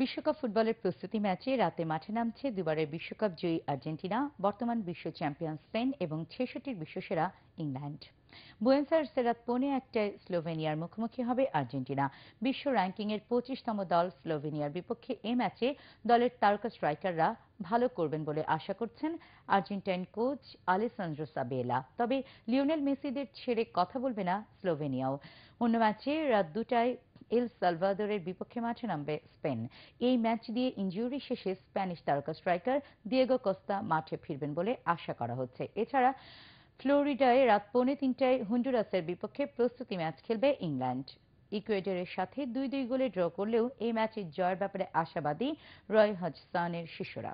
বিশ্বকাপ ফুটবলের প্রস্তুতি ম্যাচে রাতে মাঠে নামছে দুবারের বিশ্বকাপ জয়ী আর্জেন্টিনা বর্তমান বিশ্ব চ্যাম্পিয়ন স্পেন এবং ছেষট্টির বিশ্বসেরা ইংল্যান্ড বুয়েন্সার্সে রাত পৌনে একটায় স্লোভেনিয়ার মুখোমুখি হবে আর্জেন্টিনা বিশ্ব র্যাঙ্কিংয়ের পঁচিশতম দল স্লোভেনিয়ার বিপক্ষে এ ম্যাচে দলের তারকা স্ট্রাইকাররা ভালো করবেন বলে আশা করছেন আর্জেন্টাইন কোচ আলেসান্দ্রো সাবেলা তবে লিওনেল মেসিদের ছেড়ে কথা বলবে না স্লোভেনিয়াও অন্য ম্যাচে রাত দুটায় এল সালভাদরের বিপক্ষে মাঠে নামবে স্পেন এই ম্যাচ দিয়ে ইঞ্জুরি শেষে স্প্যানিশ তারকা স্ট্রাইকার দিয়েগো কস্তা মাঠে ফিরবেন বলে আশা করা হচ্ছে এছাড়া ফ্লোরিডায় রাত পৌনে তিনটায় হন্ডুরাসের বিপক্ষে প্রস্তুতি ম্যাচ খেলবে ইংল্যান্ড ইকুয়েডরের সাথে দুই দুই গোলে ড্র করলেও এই ম্যাচে জয়ের ব্যাপারে আশাবাদী রয় হজসানের শিষ্যরা